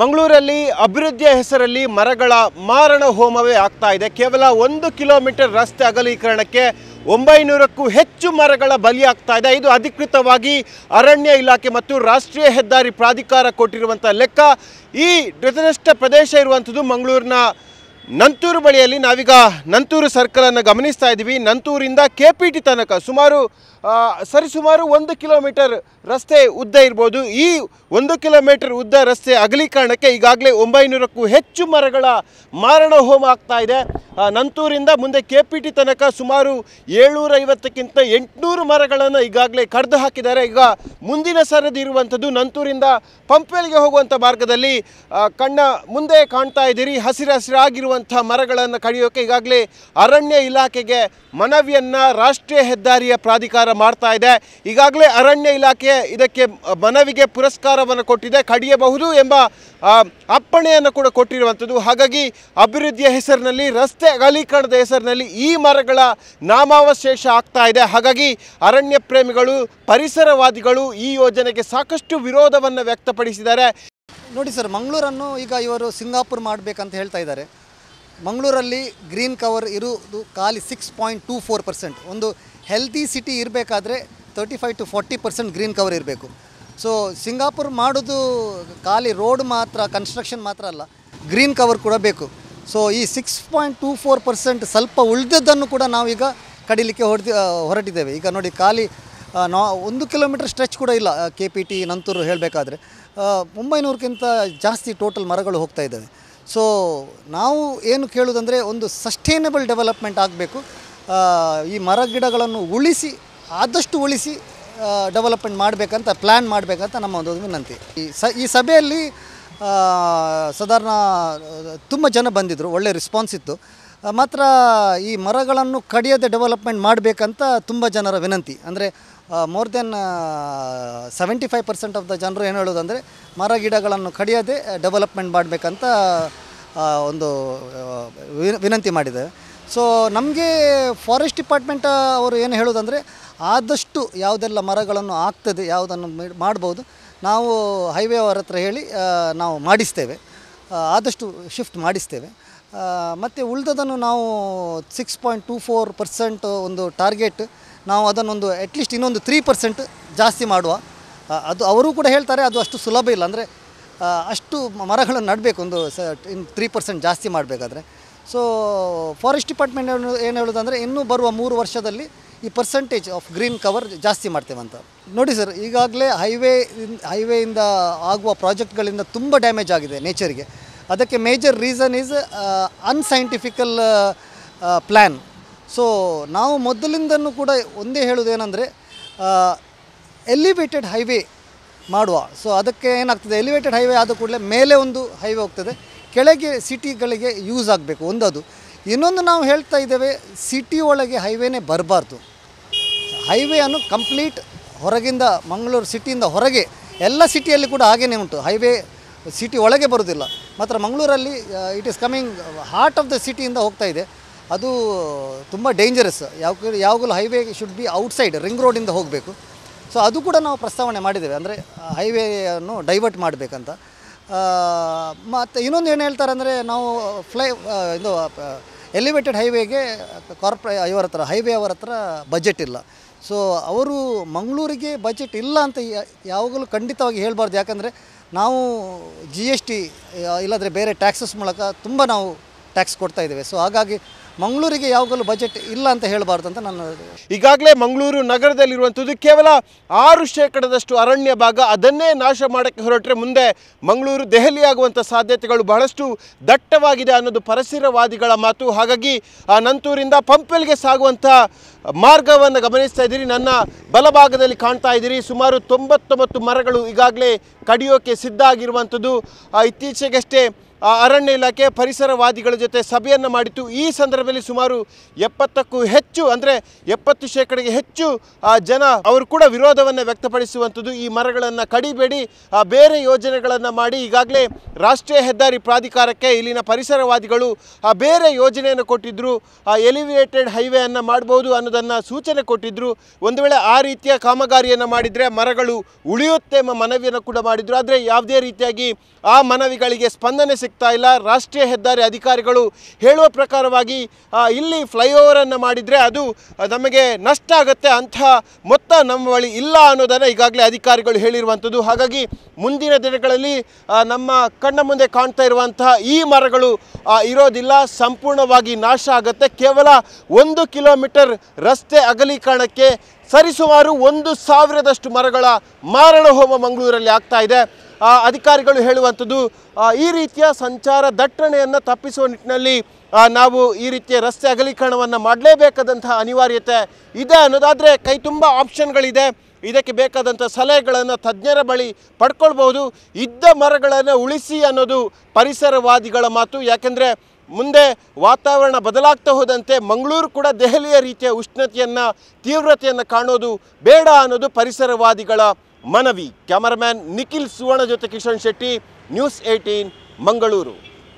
ಮಂಗಳೂರಲ್ಲಿ ಅಭಿವೃದ್ಧಿಯ ಹೆಸರಲ್ಲಿ ಮರಗಳ ಮಾರಣ ಹೋಮವೇ ಆಗ್ತಾ ಇದೆ ಕೇವಲ ಒಂದು ಕಿಲೋಮೀಟರ್ ರಸ್ತೆ ಅಗಲೀಕರಣಕ್ಕೆ ಒಂಬೈನೂರಕ್ಕೂ ಹೆಚ್ಚು ಮರಗಳ ಬಲಿಯಾಗ್ತಾ ಇದೆ ಇದು ಅಧಿಕೃತವಾಗಿ ಅರಣ್ಯ ಇಲಾಖೆ ಮತ್ತು ರಾಷ್ಟ್ರೀಯ ಹೆದ್ದಾರಿ ಪ್ರಾಧಿಕಾರ ಕೊಟ್ಟಿರುವಂಥ ಲೆಕ್ಕ ಈ ದುರದೃಷ್ಟ ಪ್ರದೇಶ ಇರುವಂಥದ್ದು ಮಂಗಳೂರಿನ ನಂತೂರು ಬಳಿಯಲ್ಲಿ ನಾವೀಗ ನಂತೂರು ಸರ್ಕಲನ್ನು ಗಮನಿಸ್ತಾ ಇದ್ದೀವಿ ನಂತೂರಿಂದ ಕೆ ಪಿ ಟಿ ತನಕ ಸುಮಾರು ಸರಿಸುಮಾರು ಒಂದು ಕಿಲೋಮೀಟರ್ ರಸ್ತೆ ಉದ್ದ ಇರ್ಬೋದು ಈ ಒಂದು ಕಿಲೋಮೀಟರ್ ಉದ್ದ ರಸ್ತೆ ಅಗಲೀಕರಣಕ್ಕೆ ಈಗಾಗಲೇ ಒಂಬೈನೂರಕ್ಕೂ ಹೆಚ್ಚು ಮರಗಳ ಮಾರಣ ಹೋಮ ಆಗ್ತಾ ಇದೆ ನಂತೂರಿಂದ ಮುಂದೆ ಕೆ ಪಿ ಟಿ ತನಕ ಸುಮಾರು ಏಳ್ನೂರ ಐವತ್ತಕ್ಕಿಂತ ಎಂಟುನೂರು ಮರಗಳನ್ನು ಈಗಾಗಲೇ ಕಡ್ದು ಹಾಕಿದ್ದಾರೆ ಈಗ ಮುಂದಿನ ಸರದಿ ಇರುವಂಥದ್ದು ನಂತೂರಿಂದ ಪಂಪ್ವೆಲ್ಗೆ ಹೋಗುವಂಥ ಮಾರ್ಗದಲ್ಲಿ ಕಣ್ಣ ಮುಂದೆ ಕಾಣ್ತಾ ಇದ್ದೀರಿ ಹಸಿರು ಹಸಿರಾಗಿರುವಂಥ ಮರಗಳನ್ನು ಕಡಿಯೋಕೆ ಈಗಾಗಲೇ ಅರಣ್ಯ ಇಲಾಖೆಗೆ ಮನವಿಯನ್ನು ರಾಷ್ಟ್ರೀಯ ಹೆದ್ದಾರಿಯ ಪ್ರಾಧಿಕಾರ ಮಾಡ್ತಾ ಇದೆ ಈಗಾಗಲೇ ಅರಣ್ಯ ಇಲಾಖೆ ಇದಕ್ಕೆ ಮನವಿಗೆ ಪುರಸ್ಕಾರವನ್ನು ಕೊಟ್ಟಿದೆ ಕಡಿಯಬಹುದು ಎಂಬ ಅಪ್ಪಣೆಯನ್ನು ಕೂಡ ಕೊಟ್ಟಿರುವಂಥದ್ದು ಹಾಗಾಗಿ ಅಭಿವೃದ್ಧಿಯ ಹೆಸರಿನಲ್ಲಿ ರಸ್ತೆ ರಸ್ತೆ ಅಗಲೀಕರಣದ ಹೆಸರಿನಲ್ಲಿ ಈ ಮರಗಳ ನಾಮಾವಶೇಷ ಆಗ್ತಾ ಇದೆ ಹಾಗಾಗಿ ಅರಣ್ಯ ಪ್ರೇಮಿಗಳು ಪರಿಸರವಾದಿಗಳು ಈ ಯೋಜನೆಗೆ ಸಾಕಷ್ಟು ವಿರೋಧವನ್ನು ವ್ಯಕ್ತಪಡಿಸಿದ್ದಾರೆ ನೋಡಿ ಸರ್ ಮಂಗಳೂರನ್ನು ಈಗ ಇವರು ಸಿಂಗಾಪುರ್ ಮಾಡಬೇಕಂತ ಹೇಳ್ತಾ ಇದ್ದಾರೆ ಮಂಗಳೂರಲ್ಲಿ ಗ್ರೀನ್ ಕವರ್ ಇರುವುದು ಖಾಲಿ six point two four percent ಒಂದು ಹೆಲ್ತಿ ಸಿಟಿ ಇರಬೇಕಾದ್ರೆ thirty five to forty percent green cover ಇರಬೇಕು ಸೊ ಸಿಂಗಾಪುರ್ ಮಾಡೋದು ಖಾಲಿ ರೋಡ್ ಮಾತ್ರ ಕನ್ಸ್ಟ್ರಕ್ಷನ್ ಮಾತ್ರ ಅಲ್ಲ ಗ್ರೀನ್ ಕವರ್ ಕೂಡ ಬೇಕು ಸೊ ಈ six point two four percent ಸ್ವಲ್ಪ ಉಳಿದದ್ದನ್ನು ಕೂಡ ನಾವೀಗ ಕಡಿಲಿಕ್ಕೆ ಹೊಡೆದ ಹೊರಟಿದ್ದೇವೆ ಈಗ ನೋಡಿ ಖಾಲಿ ನಾ ಒಂದು ಕಿಲೋಮೀಟರ್ ಸ್ಟ್ರೆಚ್ ಕೂಡ ಇಲ್ಲ ಕೆ ಪಿ ಟಿ ನಂತೂರು ಹೇಳಬೇಕಾದ್ರೆ ಒಂಬೈನೂರಕ್ಕಿಂತ ಜಾಸ್ತಿ ಟೋಟಲ್ ಮರಗಳು ಹೋಗ್ತಾ ಇದ್ದಾವೆ ಸೊ ನಾವು ಏನು ಕೇಳೋದಂದರೆ ಒಂದು ಸಸ್ಟೈನಬಲ್ ಡೆವಲಪ್ಮೆಂಟ್ ಆಗಬೇಕು ಈ ಮರ ಗಿಡಗಳನ್ನು ಉಳಿಸಿ ಆದಷ್ಟು ಉಳಿಸಿ ಡೆವಲಪ್ಮೆಂಟ್ ಮಾಡಬೇಕಂತ ಪ್ಲ್ಯಾನ್ ಮಾಡಬೇಕಂತ ನಮ್ಮ ಒಂದು ವಿನಂತಿ ಈ ಸ ಈ ಸಭೆಯಲ್ಲಿ ಸಾಧಾರಣ ತುಂಬ ಜನ ಬಂದಿದ್ದರು ಒಳ್ಳೆ ರೆಸ್ಪಾನ್ಸ್ ಇತ್ತು ಮಾತ್ರ ಈ ಮರಗಳನ್ನು ಕಡಿಯದೆ ಡೆವಲಪ್ಮೆಂಟ್ ಮಾಡಬೇಕಂತ ತುಂಬ ಜನರ ವಿನಂತಿ ಅಂದರೆ more than seventy five percent of the ಜನರು ಏನು ಹೇಳೋದಂದರೆ ಮರ ಗಿಡಗಳನ್ನು ಕಡಿಯದೆ ಡೆವಲಪ್ಮೆಂಟ್ ಮಾಡಬೇಕಂತ ಒಂದು ವಿನಂತಿ ಮಾಡಿದೆ ಸೊ ನಮಗೆ ಫಾರೆಸ್ಟ್ ಡಿಪಾರ್ಟ್ಮೆಂಟ್ ಅವರು ಏನು ಹೇಳೋದಂದರೆ ಆದಷ್ಟು ಯಾವುದೆಲ್ಲ ಮರಗಳನ್ನು ಆಗ್ತದೆ ಯಾವುದನ್ನು ಮಾಡ್ಬೋದು ನಾವು ಹೈವೇ ಅವರ ಹತ್ರ ಹೇಳಿ ನಾವು ಮಾಡಿಸ್ತೇವೆ ಆದಷ್ಟು ಶಿಫ್ಟ್ ಮಾಡಿಸ್ತೇವೆ ಮತ್ತು ಉಳಿದದನ್ನು ನಾವು six point two four percent ಒಂದು ಟಾರ್ಗೆಟ್ ನಾವು ಅದನ್ನೊಂದು ಅಟ್ಲೀಸ್ಟ್ ಇನ್ನೊಂದು ತ್ರೀ ಪರ್ಸೆಂಟ್ ಜಾಸ್ತಿ ಮಾಡುವ ಅದು ಅವರು ಕೂಡ ಹೇಳ್ತಾರೆ ಅದು ಅಷ್ಟು ಸುಲಭ ಇಲ್ಲ ಅಂದರೆ ಅಷ್ಟು ಮರಗಳನ್ನು ನಡಬೇಕು ಒಂದು ಸ ಇನ್ನು ತ್ರೀ ಪರ್ಸೆಂಟ್ ಜಾಸ್ತಿ ಮಾಡಬೇಕಾದ್ರೆ ಸೊ ಫಾರೆಸ್ಟ್ ಡಿಪಾರ್ಟ್ಮೆಂಟ್ ಏನು ಹೇಳೋದಂದರೆ ಇನ್ನೂ ಬರುವ ಮೂರು ವರ್ಷದಲ್ಲಿ ಈ ಪರ್ಸೆಂಟೇಜ್ ಆಫ್ ಗ್ರೀನ್ ಕವರ್ ಜಾಸ್ತಿ ಅಂತ ನೋಡಿ ಸರ್ ಈಗಾಗಲೇ ಹೈವೇ ಹೈವೇಯಿಂದ ಆಗುವ ಪ್ರಾಜೆಕ್ಟ್ಗಳಿಂದ ತುಂಬ ಡ್ಯಾಮೇಜ್ ಆಗಿದೆ ನೇಚರ್ಗೆ ಅದಕ್ಕೆ major reason is unscientifical plan so ನಾವು ಮೊದಲಿಂದನೂ ಕೂಡ ಒಂದೇ ಹೇಳೋದೇನೆಂದರೆ ಎಲಿವೇಟೆಡ್ ಹೈವೇ ಮಾಡುವ ಸೊ ಅದಕ್ಕೆ ಏನಾಗ್ತದೆ ಎಲಿವೇಟೆಡ್ ಹೈವೇ ಆದ ಕೂಡಲೇ ಮೇಲೆ ಒಂದು ಹೈವೇ ಹೋಗ್ತದೆ ಕೆಳಗೆ ಸಿಟಿಗಳಿಗೆ ಯೂಸ್ ಆಗಬೇಕು ಒಂದದು ಇನ್ನೊಂದು ನಾವು ಹೇಳ್ತಾ ಇದ್ದೇವೆ ಸಿಟಿ ಒಳಗೆ ಹೈವೇನೇ ಬರಬಾರ್ದು ಹೈವೇಯನ್ನು ಕಂಪ್ಲೀಟ್ ಹೊರಗಿಂದ ಮಂಗಳೂರು ಸಿಟಿಯಿಂದ ಹೊರಗೆ ಎಲ್ಲ ಸಿಟಿಯಲ್ಲಿ ಕೂಡ ಹಾಗೇ ಉಂಟು ಹೈವೇ ಸಿಟಿ ಒಳಗೆ ಬರುವುದಿಲ್ಲ ಮಾತ್ರ ಮಂಗಳೂರಲ್ಲಿ it is coming heart of the ಸಿಟಿಯಿಂದ ಹೋಗ್ತಾ ಇದೆ ಅದು ತುಂಬ ಡೇಂಜರಸ್ ಯಾವ ಯಾವಾಗಲೂ highway should be outside ring ರೋಡಿಂದ ಹೋಗಬೇಕು ಸೊ ಅದು ಕೂಡ ನಾವು ಪ್ರಸ್ತಾವನೆ ಮಾಡಿದ್ದೇವೆ ಅಂದರೆ ಹೈವೇಯನ್ನು ಡೈವರ್ಟ್ ಮಾಡಬೇಕಂತ ಮತ್ತು ಇನ್ನೊಂದು ಏನು ಹೇಳ್ತಾರೆ ಅಂದರೆ ನಾವು ಫ್ಲೈ ಇದು ಎಲಿವೇಟೆಡ್ ಹೈವೇಗೆ ಕಾರ್ಪೊರೇ ಇವರ ಹತ್ರ ಹೈವೇ ಅವರ ಹತ್ರ ಬಜೆಟ್ ಇಲ್ಲ ಸೊ ಅವರು ಮಂಗಳೂರಿಗೆ ಬಜೆಟ್ ಇಲ್ಲ ಅಂತ ಯಾವಾಗಲೂ ಖಂಡಿತವಾಗಿ ಹೇಳಬಾರ್ದು ಯಾಕಂದರೆ ನಾವು ಜಿ ಎಸ್ ಟಿ ಬೇರೆ ಟ್ಯಾಕ್ಸಸ್ ಮೂಲಕ ತುಂಬ ನಾವು ಟ್ಯಾಕ್ಸ್ ಕೊಡ್ತಾ ಇದ್ದೇವೆ ಸೊ ಹಾಗಾಗಿ ಮಂಗಳೂರಿಗೆ ಯಾವಾಗಲೂ ಬಜೆಟ್ ಇಲ್ಲ ಅಂತ ಹೇಳಬಾರ್ದು ಅಂತ ನನ್ನ ಈಗಾಗಲೇ ಮಂಗಳೂರು ನಗರದಲ್ಲಿರುವಂಥದ್ದು ಕೇವಲ ಆರು ಶೇಕಡದಷ್ಟು ಅರಣ್ಯ ಭಾಗ ಅದನ್ನೇ ನಾಶ ಮಾಡೋಕ್ಕೆ ಹೊರಟ್ರೆ ಮುಂದೆ ಮಂಗಳೂರು ದೆಹಲಿಯಾಗುವಂಥ ಸಾಧ್ಯತೆಗಳು ಬಹಳಷ್ಟು ದಟ್ಟವಾಗಿದೆ ಅನ್ನೋದು ಪರಿಸರವಾದಿಗಳ ಮಾತು ಹಾಗಾಗಿ ಆ ನಂತೂರಿಂದ ಪಂಪೆಲ್ಗೆ ಸಾಗುವಂಥ ಮಾರ್ಗವನ್ನು ಗಮನಿಸ್ತಾ ಇದ್ದೀರಿ ನನ್ನ ಬಲಭಾಗದಲ್ಲಿ ಕಾಣ್ತಾ ಇದ್ದೀರಿ ಸುಮಾರು ತೊಂಬತ್ತೊಂಬತ್ತು ಮರಗಳು ಈಗಾಗಲೇ ಕಡಿಯೋಕೆ ಸಿದ್ಧ ಆಗಿರುವಂಥದ್ದು ಇತ್ತೀಚೆಗಷ್ಟೇ ಅರಣ್ಯ ಇಲಾಖೆ ಪರಿಸರವಾದಿಗಳ ಜೊತೆ ಸಭೆಯನ್ನು ಮಾಡಿತ್ತು ಈ ಸಂದರ್ಭದಲ್ಲಿ ಸುಮಾರು ಎಪ್ಪತ್ತಕ್ಕೂ ಹೆಚ್ಚು ಅಂದರೆ ಎಪ್ಪತ್ತು ಶೇಕಡೆಗೆ ಹೆಚ್ಚು ಜನ ಅವರು ಕೂಡ ವಿರೋಧವನ್ನು ವ್ಯಕ್ತಪಡಿಸುವಂಥದ್ದು ಈ ಮರಗಳನ್ನು ಕಡಿಬೇಡಿ ಬೇರೆ ಯೋಜನೆಗಳನ್ನು ಮಾಡಿ ಈಗಾಗಲೇ ರಾಷ್ಟ್ರೀಯ ಹೆದ್ದಾರಿ ಪ್ರಾಧಿಕಾರಕ್ಕೆ ಇಲ್ಲಿನ ಪರಿಸರವಾದಿಗಳು ಬೇರೆ ಯೋಜನೆಯನ್ನು ಕೊಟ್ಟಿದ್ದರು ಎಲಿವೇಟೆಡ್ ಹೈವೇಯನ್ನು ಮಾಡ್ಬೋದು ಅನ್ನೋದನ್ನು ಸೂಚನೆ ಕೊಟ್ಟಿದ್ದರು ಒಂದು ವೇಳೆ ಆ ರೀತಿಯ ಕಾಮಗಾರಿಯನ್ನು ಮಾಡಿದರೆ ಮರಗಳು ಉಳಿಯುತ್ತೆ ಎಂಬ ಮನವಿಯನ್ನು ಕೂಡ ಮಾಡಿದರು ಆದರೆ ಯಾವುದೇ ರೀತಿಯಾಗಿ ಆ ಮನವಿಗಳಿಗೆ ಸ್ಪಂದನೆ ಸಿಗ್ತಾ ಇಲ್ಲ ರಾಷ್ಟ್ರೀಯ ಹೆದ್ದಾರಿ ಅಧಿಕಾರಿಗಳು ಹೇಳುವ ಪ್ರಕಾರವಾಗಿ ಇಲ್ಲಿ ಫ್ಲೈಓವರನ್ನು ಮಾಡಿದರೆ ಅದು ನಮಗೆ ನಷ್ಟ ಆಗುತ್ತೆ ಅಂಥ ಮೊತ್ತ ನಮ್ಮ ಬಳಿ ಇಲ್ಲ ಅನ್ನೋದನ್ನು ಈಗಾಗಲೇ ಅಧಿಕಾರಿಗಳು ಹೇಳಿರುವಂಥದ್ದು ಹಾಗಾಗಿ ಮುಂದಿನ ದಿನಗಳಲ್ಲಿ ನಮ್ಮ ಕಣ್ಣು ಕಣ್ಣ ಮುಂದೆ ಕಾಣ್ತಾ ಇರುವಂತಹ ಈ ಮರಗಳು ಇರೋದಿಲ್ಲ ಸಂಪೂರ್ಣವಾಗಿ ನಾಶ ಆಗುತ್ತೆ ಕೇವಲ ಒಂದು ಕಿಲೋಮೀಟರ್ ರಸ್ತೆ ಅಗಲೀಕರಣಕ್ಕೆ ಸರಿಸುಮಾರು ಒಂದು ಸಾವಿರದಷ್ಟು ಮರಗಳ ಮಾರಣ ಹೋಮ ಮಂಗಳೂರಲ್ಲಿ ಆಗ್ತಾ ಇದೆ ಅಧಿಕಾರಿಗಳು ಹೇಳುವಂಥದ್ದು ಈ ರೀತಿಯ ಸಂಚಾರ ದಟ್ಟಣೆಯನ್ನು ತಪ್ಪಿಸುವ ನಿಟ್ಟಿನಲ್ಲಿ ನಾವು ಈ ರೀತಿಯ ರಸ್ತೆ ಅಗಲೀಕರಣವನ್ನು ಮಾಡಲೇಬೇಕಾದಂತಹ ಅನಿವಾರ್ಯತೆ ಇದೆ ಅನ್ನೋದಾದರೆ ಕೈ ತುಂಬ ಆಪ್ಷನ್ಗಳಿದೆ ಇದಕ್ಕೆ ಬೇಕಾದಂಥ ಸಲಹೆಗಳನ್ನು ತಜ್ಞರ ಬಳಿ ಪಡ್ಕೊಳ್ಬೋದು ಇದ್ದ ಮರಗಳನ್ನು ಉಳಿಸಿ ಅನ್ನೋದು ಪರಿಸರವಾದಿಗಳ ಮಾತು ಯಾಕೆಂದರೆ ಮುಂದೆ ವಾತಾವರಣ ಬದಲಾಗ್ತಾ ಹೋದಂತೆ ಮಂಗಳೂರು ಕೂಡ ದೆಹಲಿಯ ರೀತಿಯ ಉಷ್ಣತೆಯನ್ನು ತೀವ್ರತೆಯನ್ನು ಕಾಣೋದು ಬೇಡ ಅನ್ನೋದು ಪರಿಸರವಾದಿಗಳ ಮನವಿ ಕ್ಯಾಮರಾಮ್ಯಾನ್ ನಿಖಿಲ್ ಸುವರ್ಣ ಜೊತೆ ಕಿಶನ್ ಶೆಟ್ಟಿ ನ್ಯೂಸ್ ಏಯ್ಟೀನ್ ಮಂಗಳೂರು